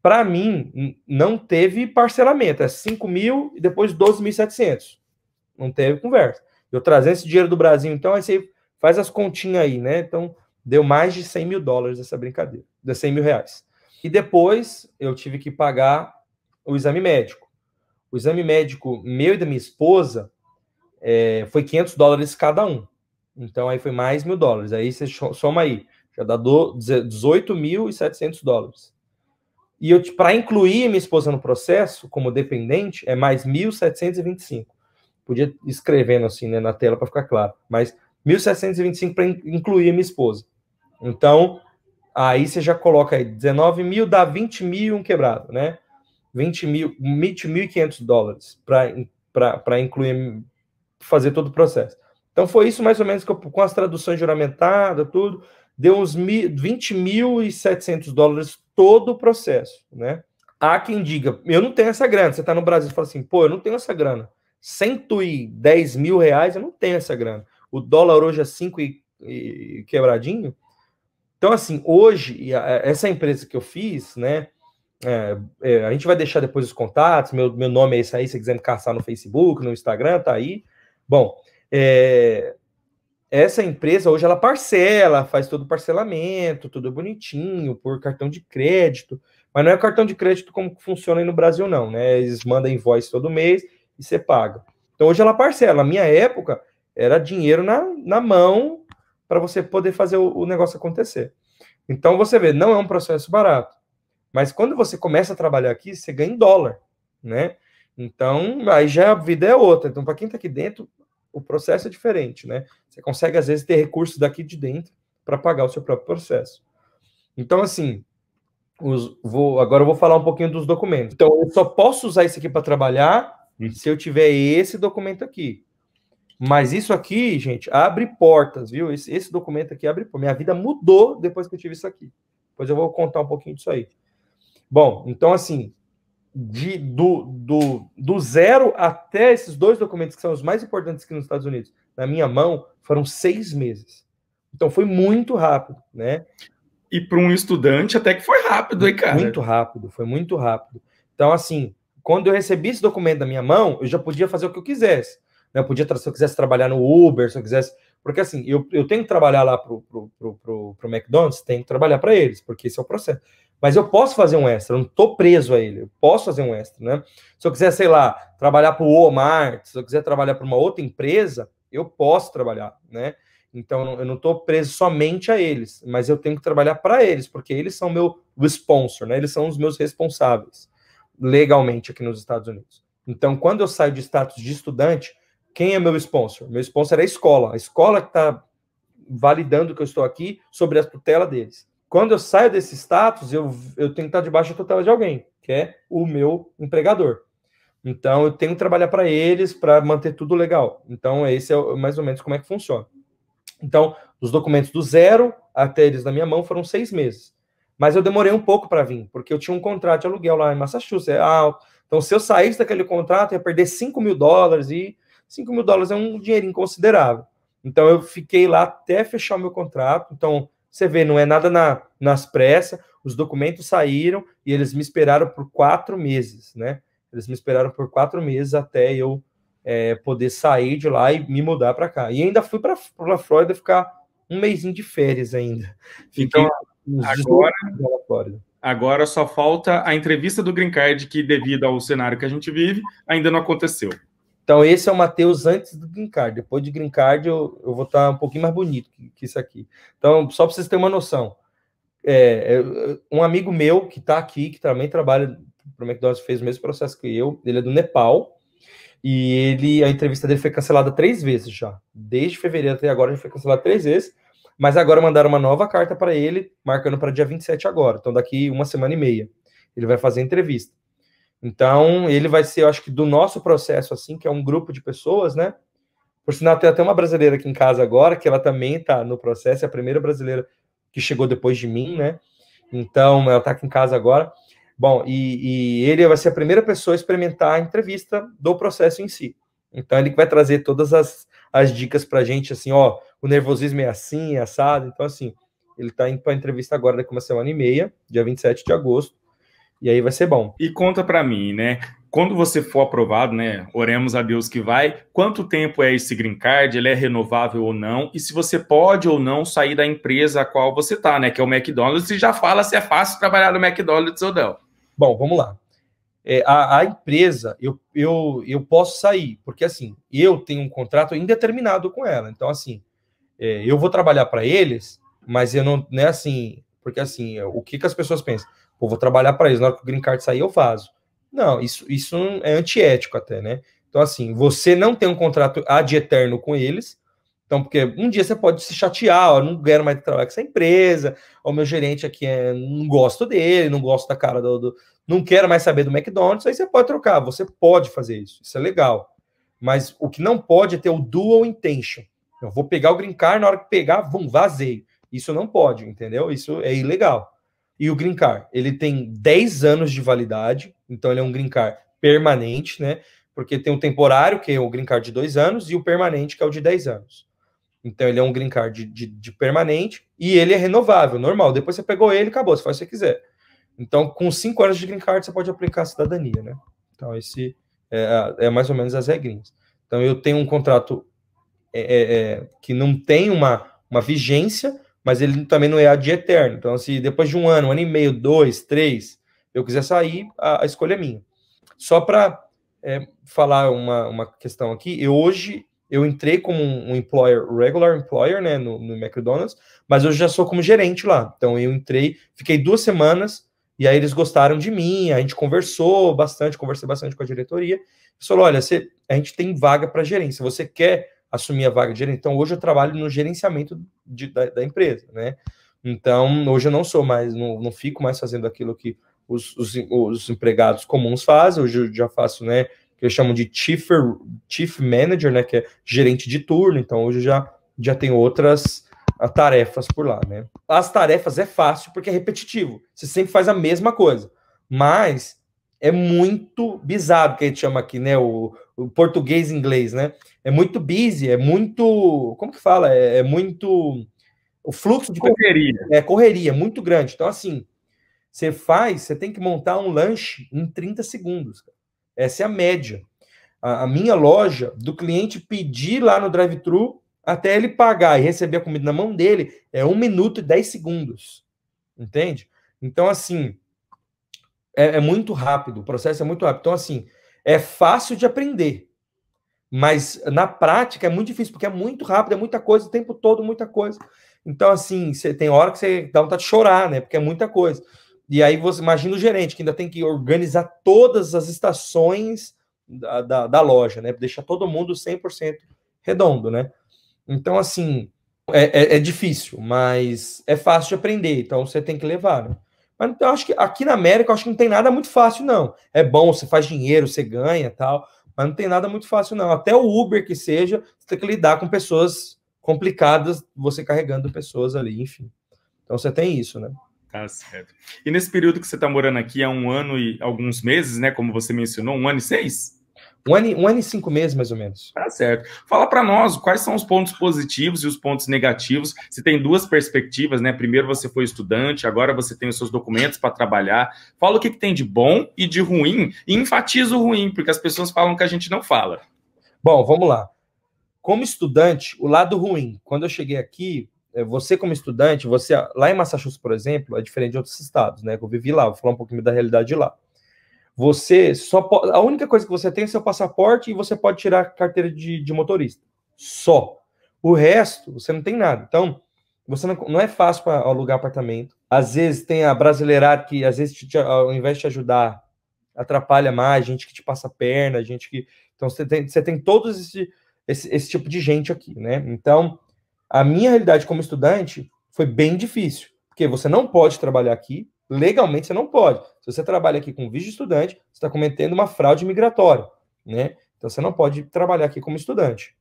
Para mim, não teve parcelamento, é 5 mil e depois 12.700. Não teve conversa. Eu trazendo esse dinheiro do Brasil, então, aí você faz as continhas aí, né? Então, deu mais de 100 mil dólares essa brincadeira, de 100 mil reais. E depois eu tive que pagar o exame médico. O exame médico meu e da minha esposa é, foi 500 dólares cada um. Então, aí foi mais mil dólares. Aí você soma aí, já dá 18.700 dólares. E para incluir minha esposa no processo como dependente, é mais 1.725 podia escrevendo assim né, na tela para ficar claro, mas 1.725 para incluir a minha esposa. Então, aí você já coloca aí 19 mil, dá 20 mil um quebrado, né? 20 mil, 20.500 dólares para incluir, fazer todo o processo. Então foi isso mais ou menos que eu, com as traduções juramentadas, tudo, deu uns 20.700 dólares todo o processo, né? Há quem diga, eu não tenho essa grana, você está no Brasil e fala assim, pô, eu não tenho essa grana. 110 mil reais, eu não tenho essa grana. O dólar hoje é 5 e, e quebradinho. Então, assim, hoje, essa empresa que eu fiz, né? É, é, a gente vai deixar depois os contatos. Meu, meu nome é esse aí. Se quiser me caçar no Facebook, no Instagram, tá aí. Bom, é, essa empresa hoje ela parcela, faz todo o parcelamento, tudo bonitinho, por cartão de crédito. Mas não é cartão de crédito como funciona aí no Brasil, não, né? Eles mandam invoice todo mês e você paga. Então hoje ela parcela. Na minha época, era dinheiro na, na mão para você poder fazer o, o negócio acontecer. Então você vê, não é um processo barato. Mas quando você começa a trabalhar aqui, você ganha em dólar, né? Então, aí já a vida é outra. Então, para quem está aqui dentro, o processo é diferente, né? Você consegue, às vezes, ter recursos daqui de dentro para pagar o seu próprio processo. Então, assim, os, vou, agora eu vou falar um pouquinho dos documentos. Então, eu só posso usar isso aqui para trabalhar Uhum. Se eu tiver esse documento aqui. Mas isso aqui, gente, abre portas, viu? Esse, esse documento aqui abre portas. Minha vida mudou depois que eu tive isso aqui. Depois eu vou contar um pouquinho disso aí. Bom, então assim, de, do, do, do zero até esses dois documentos que são os mais importantes aqui nos Estados Unidos, na minha mão, foram seis meses. Então foi muito rápido, né? E para um estudante até que foi rápido, hein, cara? Muito rápido, foi muito rápido. Então, assim, quando eu recebi esse documento na minha mão, eu já podia fazer o que eu quisesse. Né? Eu podia, se eu quisesse trabalhar no Uber, se eu quisesse. Porque assim, eu, eu tenho que trabalhar lá pro, pro, pro, pro, pro McDonald's, tenho que trabalhar para eles, porque esse é o processo. Mas eu posso fazer um extra, eu não tô preso a ele, eu posso fazer um extra, né? Se eu quiser, sei lá, trabalhar para o Walmart, se eu quiser trabalhar para uma outra empresa, eu posso trabalhar, né? Então eu não estou preso somente a eles, mas eu tenho que trabalhar para eles, porque eles são meu sponsor, né? Eles são os meus responsáveis legalmente aqui nos Estados Unidos. Então, quando eu saio de status de estudante, quem é meu sponsor? Meu sponsor é a escola. A escola que está validando que eu estou aqui sobre a tutela deles. Quando eu saio desse status, eu, eu tenho que estar debaixo da tutela de alguém, que é o meu empregador. Então, eu tenho que trabalhar para eles para manter tudo legal. Então, esse é mais ou menos como é que funciona. Então, os documentos do zero até eles na minha mão foram seis meses. Mas eu demorei um pouco para vir, porque eu tinha um contrato de aluguel lá em Massachusetts. Ah, então, se eu saísse daquele contrato, ia perder 5 mil dólares, e 5 mil dólares é um dinheirinho considerável. Então, eu fiquei lá até fechar o meu contrato. Então, você vê, não é nada na, nas pressas, os documentos saíram e eles me esperaram por quatro meses, né? Eles me esperaram por quatro meses até eu é, poder sair de lá e me mudar para cá. E ainda fui para a Flórida ficar um mêsinho de férias ainda. Fiquei então, Agora, agora só falta a entrevista do Green Card, que devido ao cenário que a gente vive, ainda não aconteceu. Então, esse é o Matheus antes do Green Card. Depois de Green Card, eu, eu vou estar um pouquinho mais bonito que, que isso aqui. Então, só para vocês terem uma noção. É, é um amigo meu que está aqui, que também trabalha para o McDonald's, fez o mesmo processo que eu. Ele é do Nepal. E ele, a entrevista dele foi cancelada três vezes já. Desde fevereiro até agora, já foi cancelada três vezes. Mas agora mandaram uma nova carta para ele, marcando para dia 27 agora. Então, daqui uma semana e meia. Ele vai fazer entrevista. Então, ele vai ser, eu acho que, do nosso processo, assim, que é um grupo de pessoas, né? Por sinal, tem até uma brasileira aqui em casa agora, que ela também está no processo, é a primeira brasileira que chegou depois de mim, né? Então, ela está aqui em casa agora. Bom, e, e ele vai ser a primeira pessoa a experimentar a entrevista do processo em si. Então é ele vai trazer todas as, as dicas para a gente, assim, ó, o nervosismo é assim, é assado. Então, assim, ele está indo para entrevista agora daqui uma semana e meia, dia 27 de agosto, e aí vai ser bom. E conta para mim, né? Quando você for aprovado, né? Oremos a Deus que vai. Quanto tempo é esse green card? Ele é renovável ou não? E se você pode ou não sair da empresa a qual você está, né? Que é o McDonald's, e já fala se é fácil trabalhar no McDonald's ou não. Bom, vamos lá é, a, a, empresa, eu, eu, eu posso sair, porque assim, eu tenho um contrato indeterminado com ela. Então, assim, é, eu vou trabalhar para eles, mas eu não, né, assim, porque assim, é, o que, que as pessoas pensam? Pô, vou trabalhar para eles, na hora que o green card sair, eu vazo. Não, isso, isso é antiético até, né? Então, assim, você não tem um contrato ad eterno com eles, então, porque um dia você pode se chatear, ó, não quero mais trabalhar com essa empresa, o meu gerente aqui é, não gosto dele, não gosto da cara do, do, não quero mais saber do McDonald's, aí você pode trocar, você pode fazer isso, isso é legal. Mas o que não pode é ter o dual intention. Eu vou pegar o green card, na hora que pegar, vum, vazei. Isso não pode, entendeu? Isso é ilegal. E o green card, ele tem 10 anos de validade, então ele é um green card permanente, né? Porque tem o temporário, que é o green card de 2 anos, e o permanente, que é o de 10 anos. Então ele é um green card de, de, de, permanente e ele é renovável, normal. Depois você pegou ele, acabou, você faz o que você quiser. Então, com cinco horas de green card, você pode aplicar a cidadania, né? Então, esse é, é mais ou menos as regrinhas. Então, eu tenho um contrato é, é, é que não tem uma, uma vigência, mas ele também não é de eterno. Então, se depois de um ano, um ano e meio, dois, três, eu quiser sair, a, a escolha é minha. Só para é, falar uma, uma questão aqui, eu hoje eu entrei como um, employer, regular employer, né, no, no McDonald's, mas eu já sou como gerente lá. Então, eu entrei, fiquei duas semanas, e aí eles gostaram de mim, a gente conversou bastante, conversei bastante com a diretoria. Eles falaram: olha, você, a gente tem vaga para gerência, você quer assumir a vaga de gerente? Então hoje eu trabalho no gerenciamento de, da, da, empresa, né? Então hoje eu não sou mais, não, não fico mais fazendo aquilo que os, os, os empregados comuns fazem, hoje eu já faço, né? Que eles chamam de chief, chief manager, né? Que é gerente de turno, então hoje eu já, já tenho outras tarefas por lá, né? As tarefas é fácil porque é repetitivo. Você sempre faz a mesma coisa. Mas é muito bizarro que a gente chama aqui, né? O, o português inglês, né? É muito busy, é muito. Como que fala? É, é muito. O fluxo de correria. É correria, muito grande. Então, assim, você faz, você tem que montar um lanche em 30 segundos. Essa é a média. A, a minha loja, do cliente pedir lá no drive-thru, até ele pagar e receber a comida na mão dele é um minuto e dez segundos. Entende? Então, assim, é, é, muito rápido, o processo é muito rápido. Então, assim, é fácil de aprender, mas na prática é muito difícil, porque é muito rápido, é muita coisa, o tempo todo, muita coisa. Então, assim, você tem hora que você dá vontade de chorar, né? Porque é muita coisa. E aí você imagina o gerente que ainda tem que organizar todas as estações da, da, da loja, né? Deixar todo mundo 100% redondo, né? Então, assim, é, é, é, difícil, mas é fácil de aprender, então você tem que levar. Né? Mas eu acho que aqui na América, eu acho que não tem nada muito fácil, não. É bom, você faz dinheiro, você ganha tal, mas não tem nada muito fácil, não. Até o Uber que seja, você tem que lidar com pessoas complicadas, você carregando pessoas ali, enfim. Então você tem isso, né? Tá certo. E nesse período que você está morando aqui, é um ano e alguns meses, né? Como você mencionou, um ano e seis? Um ano, um ano e cinco meses, mais ou menos. Tá certo. Fala para nós quais são os pontos positivos e os pontos negativos. Você tem duas perspectivas, né? Primeiro você foi estudante, agora você tem os seus documentos para trabalhar. Fala o que, que tem de bom e de ruim, e enfatiza o ruim, porque as pessoas falam que a gente não fala. Bom, vamos lá. Como estudante, o lado ruim. Quando eu cheguei aqui, é, você como estudante, você lá em Massachusetts, por exemplo, é diferente de outros estados, né? Que eu vivi lá, vou falar um pouquinho da realidade lá. Você só pode, a única coisa que você tem é seu passaporte e você pode tirar a carteira de, de motorista. Só. O resto, você não tem nada. Então, você não, não é fácil para alugar apartamento. Às vezes tem a brasileirada que, às vezes, te, ao invés de te ajudar, atrapalha mais, gente que te passa perna, gente que. Então, você tem, você tem todos esse, esse, esse tipo de gente aqui, né? Então, a minha realidade como estudante foi bem difícil, porque você não pode trabalhar aqui, Legalmente você não pode. Se você trabalha aqui com visto estudante, você está cometendo uma fraude migratória, né? Então você não pode trabalhar aqui como estudante.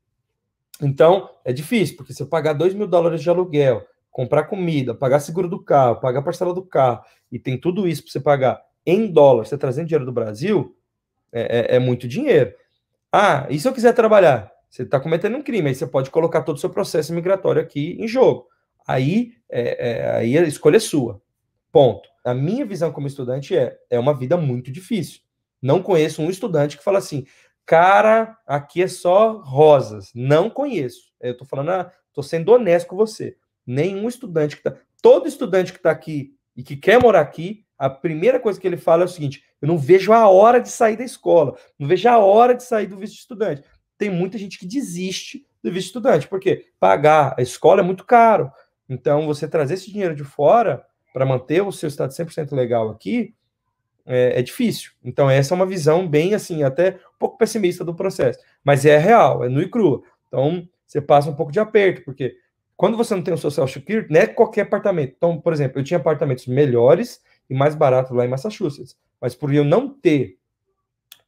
Então é difícil, porque se eu pagar 2 mil dólares de aluguel, comprar comida, pagar seguro do carro, pagar parcela do carro, e tem tudo isso para você pagar em dólar, você tá trazendo dinheiro do Brasil, é, é, é muito dinheiro. Ah, e se eu quiser trabalhar? Você está cometendo um crime, aí você pode colocar todo o seu processo migratório aqui em jogo. Aí, é, é, aí a escolha é sua. Ponto. A minha visão como estudante é: é uma vida muito difícil. Não conheço um estudante que fala assim, cara, aqui é só rosas. Não conheço. Eu tô falando, ah, tô sendo honesto com você. Nenhum estudante que tá. Todo estudante que tá aqui e que quer morar aqui, a primeira coisa que ele fala é o seguinte: eu não vejo a hora de sair da escola, não vejo a hora de sair do visto de estudante. Tem muita gente que desiste do visto de estudante, porque pagar a escola é muito caro. Então, você trazer esse dinheiro de fora para manter o seu estado 100% legal aqui, é, é, difícil. Então, essa é uma visão bem, assim, até um pouco pessimista do processo. Mas é real, é nu e crua. Então, você passa um pouco de aperto, porque quando você não tem o social security, não é qualquer apartamento. Então, por exemplo, eu tinha apartamentos melhores e mais baratos lá em Massachusetts. Mas por eu não ter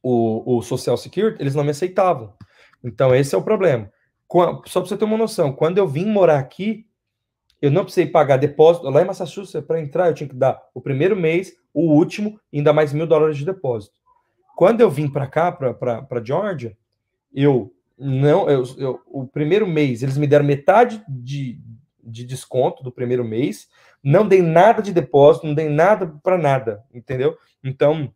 o, o social security, eles não me aceitavam. Então, esse é o problema. Só para você ter uma noção, quando eu vim morar aqui, eu não precisei pagar depósito. Lá em Massachusetts, para entrar, eu tinha que dar o primeiro mês, o último, e ainda mais mil dólares de depósito. Quando eu vim para cá, para Georgia, eu não. Eu, eu, o primeiro mês, eles me deram metade de, de desconto do primeiro mês, não dei nada de depósito, não dei nada para nada, entendeu? Então,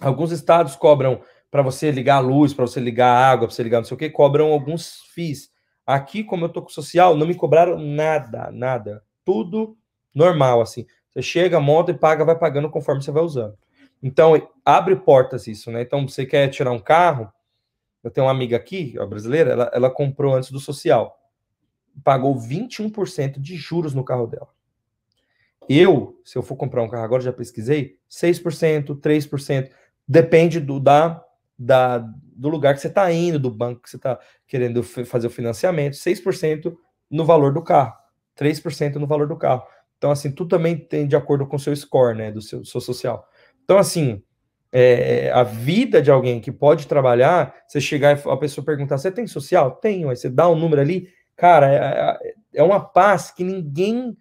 alguns estados cobram para você ligar a luz, para você ligar a água, para você ligar não sei o que, cobram alguns FIIs. Aqui, como eu tô com social, não me cobraram nada, nada. Tudo normal, assim. Você chega, monta e paga, vai pagando conforme você vai usando. Então, abre portas isso, né? Então, você quer tirar um carro, eu tenho uma amiga aqui, a brasileira, ela, ela comprou antes do social. Pagou 21% de juros no carro dela. Eu, se eu for comprar um carro agora, já pesquisei, 6%, 3%, depende do da da, do lugar que você está indo, do banco que você está querendo fazer o financiamento, 6% no valor do carro, 3% no valor do carro. Então, assim, tudo também tem de acordo com o seu score, né, do seu, seu social. Então, assim, é, a vida de alguém que pode trabalhar, você chegar e a pessoa perguntar, você tem social? Tenho. Aí você dá um número ali, cara, é, é, é, é uma paz que ninguém,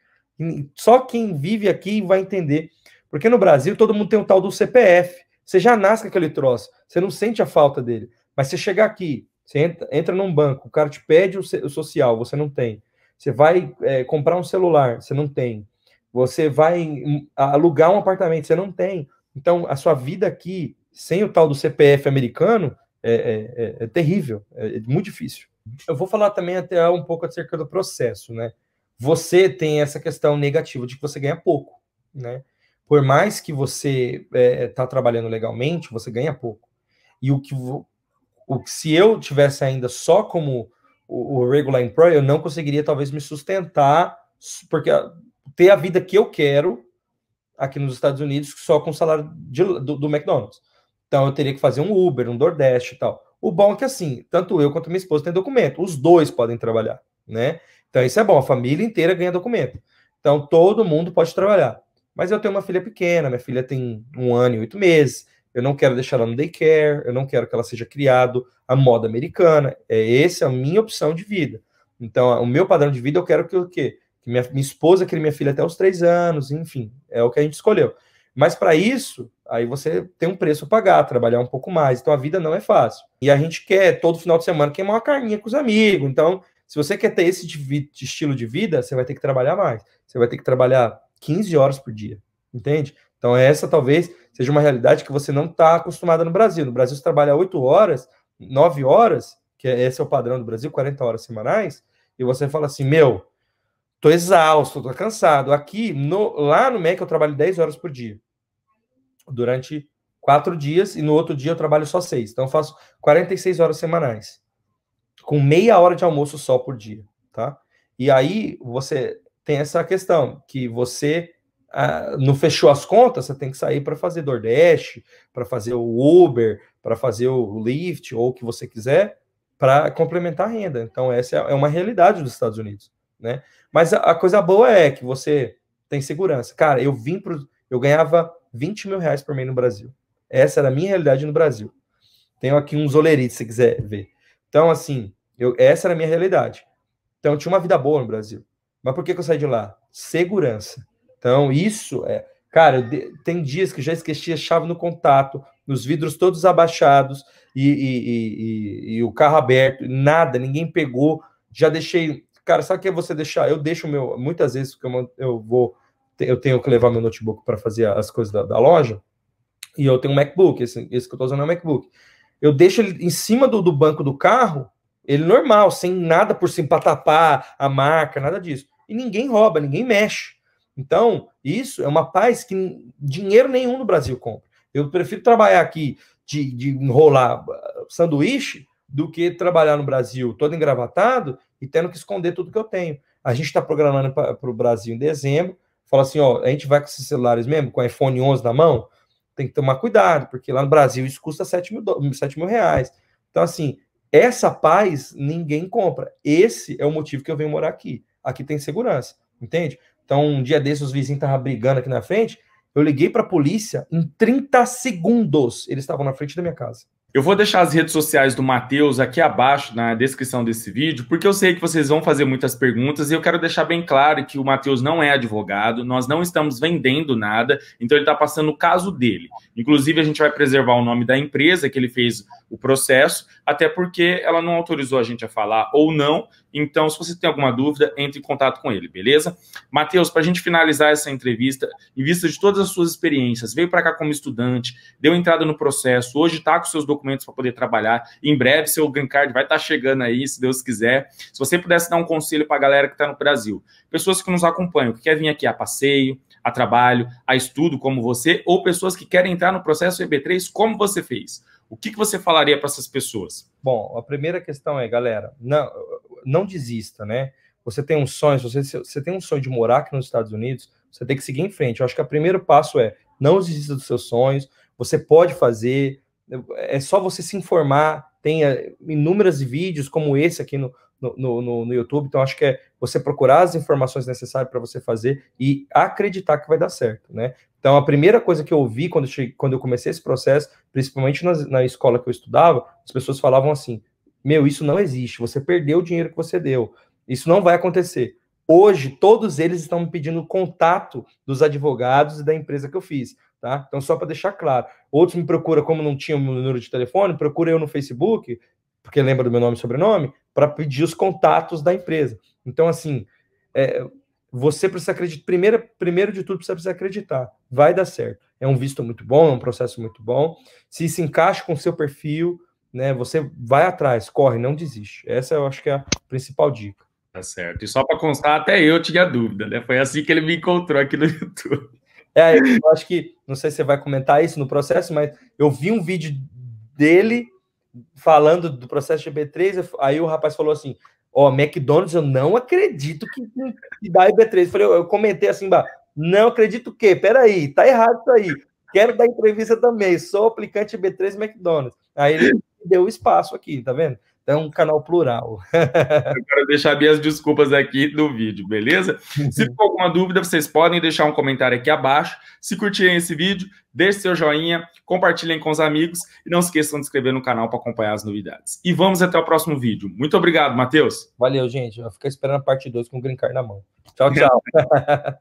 só quem vive aqui vai entender. Porque no Brasil todo mundo tem o tal do CPF. Você já nasce com aquele troço, você não sente a falta dele. Mas você chegar aqui, você entra, entra num banco, o cara te pede o, o social, você não tem. Você vai é, comprar um celular, você não tem. Você vai alugar um apartamento, você não tem. Então, a sua vida aqui, sem o tal do CPF americano, é, é, é, é terrível, é, é muito difícil. Eu vou falar também até um pouco acerca do processo, né? Você tem essa questão negativa de que você ganha pouco, né? Por mais que você está é, tá trabalhando legalmente, você ganha pouco. E o que, o que se eu tivesse ainda só como o, o regular employee, eu não conseguiria talvez me sustentar, porque ter a vida que eu quero aqui nos Estados Unidos só com o salário de, do, do McDonald's. Então eu teria que fazer um Uber, um DoorDash e tal. O bom é que assim, tanto eu quanto minha esposa tem documento, os dois podem trabalhar, né? Então isso é bom, a família inteira ganha documento. Então todo mundo pode trabalhar. Mas eu tenho uma filha pequena, minha filha tem um ano e oito meses, eu não quero deixar ela no daycare, eu não quero que ela seja criado à moda americana. É essa é a minha opção de vida. Então, o meu padrão de vida, eu quero que o quê? Que minha, minha esposa crie minha filha até os três anos, enfim, é o que a gente escolheu. Mas para isso, aí você tem um preço a pagar, trabalhar um pouco mais. Então a vida não é fácil. E a gente quer todo final de semana queimar uma carninha com os amigos. Então, se você quer ter esse de, de estilo de vida, você vai ter que trabalhar mais. Você vai ter que trabalhar 15 horas por dia, entende? Então, essa talvez seja uma realidade que você não está acostumada no Brasil. No Brasil, você trabalha 8 horas, 9 horas, que é, esse é o padrão do Brasil, 40 horas semanais, e você fala assim: meu, tô exausto, tô cansado. Aqui, no, lá no MEC, eu trabalho 10 horas por dia, durante 4 dias, e no outro dia eu trabalho só 6. Então, eu faço 46 horas semanais, com meia hora de almoço só por dia, tá? E aí, você tem essa questão que você ah, não fechou as contas, você tem que sair para fazer DoorDash, para fazer o Uber, para fazer o Lyft ou o que você quiser para complementar a renda. Então essa é, é uma realidade dos Estados Unidos, né? Mas a, a coisa boa é que você tem segurança. Cara, eu vim pro, eu ganhava 20 mil reais por mês no Brasil. Essa era a minha realidade no Brasil. Tenho aqui uns olerites, se quiser ver. Então, assim, eu, essa era a minha realidade. Então, eu tinha uma vida boa no Brasil. Mas por que, que eu saí de lá? Segurança. Então, isso é. Cara, de... tem dias que já esqueci a chave no contato, nos vidros todos abaixados e, e, e, e o carro aberto, nada, ninguém pegou. Já deixei. Cara, sabe o que é você deixar? Eu deixo o meu. Muitas vezes que eu, eu vou. Eu tenho que levar meu notebook para fazer as coisas da, da, loja. E eu tenho um MacBook, esse, esse que eu estou usando é um MacBook. Eu deixo ele em cima do, do banco do carro ele normal, sem nada por cima para tapar a marca, nada disso. E ninguém rouba, ninguém mexe. Então, isso é uma paz que dinheiro nenhum no Brasil compra. Eu prefiro trabalhar aqui de, de enrolar ah, sanduíche do que trabalhar no Brasil todo engravatado e tendo que esconder tudo que eu tenho. A gente está programando para o Brasil em dezembro. Fala assim: ó, a gente vai com esses celulares mesmo, com iPhone 11 na mão, tem que tomar cuidado, porque lá no Brasil isso custa 7 mil, 7 mil reais. Então, assim, essa paz ninguém compra. Esse é o motivo que eu venho morar aqui. Aqui tem segurança, entende? Então, um dia desses, os vizinhos estavam brigando aqui na frente. Eu liguei para a polícia em 30 segundos. Eles estavam na frente da minha casa. Eu vou deixar as redes sociais do Matheus aqui abaixo na descrição desse vídeo, porque eu sei que vocês vão fazer muitas perguntas e eu quero deixar bem claro que o Matheus não é advogado, nós não estamos vendendo nada, então ele está passando o caso dele. Inclusive, a gente vai preservar o nome da empresa que ele fez o processo, até porque ela não autorizou a gente a falar ou não, então, se você tem alguma dúvida, entre em contato com ele, beleza? Matheus, para a gente finalizar essa entrevista, em vista de todas as suas experiências, veio para cá como estudante, deu entrada no processo, hoje está com seus documentos para poder trabalhar. Em breve, seu green card vai estar tá chegando aí, se Deus quiser. Se você pudesse dar um conselho para a galera que está no Brasil, pessoas que nos acompanham, que querem vir aqui a passeio, a trabalho, a estudo, como você, ou pessoas que querem entrar no processo EB3, como você fez? O que, que você falaria para essas pessoas? Bom, a primeira questão é, galera, não, não desista, né? Você tem um sonho, você, você tem um sonho de morar aqui nos Estados Unidos, você tem que seguir em frente. Eu acho que o primeiro passo é não desista dos seus sonhos, você pode fazer, é só você se informar, tem inúmeros vídeos como esse aqui no, no, no, no YouTube, então acho que é você procurar as informações necessárias para você fazer e acreditar que vai dar certo, né? Então, a primeira coisa que eu ouvi quando eu, cheguei, quando eu comecei esse processo, principalmente na, na escola que eu estudava, as pessoas falavam assim: meu, isso não existe. Você perdeu o dinheiro que você deu. Isso não vai acontecer. Hoje, todos eles estão me pedindo contato dos advogados e da empresa que eu fiz. Tá? Então, só para deixar claro. Outros me procuram, como não tinha o meu número de telefone, procura eu no Facebook, porque lembra do meu nome e sobrenome, para pedir os contatos da empresa. Então, assim, é, você precisa acreditar. Primeiro, primeiro de tudo, você precisa acreditar. Vai dar certo. É um visto muito bom, é um processo muito bom. Se se encaixa com o seu perfil, né? Você vai atrás, corre, não desiste. Essa eu acho que é a principal dica. Tá certo. E só para constar, até eu tinha dúvida, né? Foi assim que ele me encontrou aqui no YouTube. É, eu acho que, não sei se você vai comentar isso no processo, mas eu vi um vídeo dele falando do processo b 3 aí o rapaz falou assim: Ó, oh, McDonald's, eu não acredito que, que dá IB3. Eu falei, eu, eu comentei assim, bah, não acredito que. Peraí, tá errado isso aí. Quero dar entrevista também, sou aplicante b 3 McDonald's. Aí ele deu espaço aqui, tá vendo? Então, é um canal plural. Eu quero deixar minhas desculpas aqui do vídeo, beleza? Uhum. Se ficou alguma dúvida, vocês podem deixar um comentário aqui abaixo. Se curtirem esse vídeo, deixe seu joinha, compartilhem com os amigos e não esqueçam de inscrever no canal para acompanhar as novidades. E vamos até o próximo vídeo. Muito obrigado, Matheus. Valeu, gente. Eu vou ficar esperando a parte 2 com o Green Card na mão. Tchau, tchau.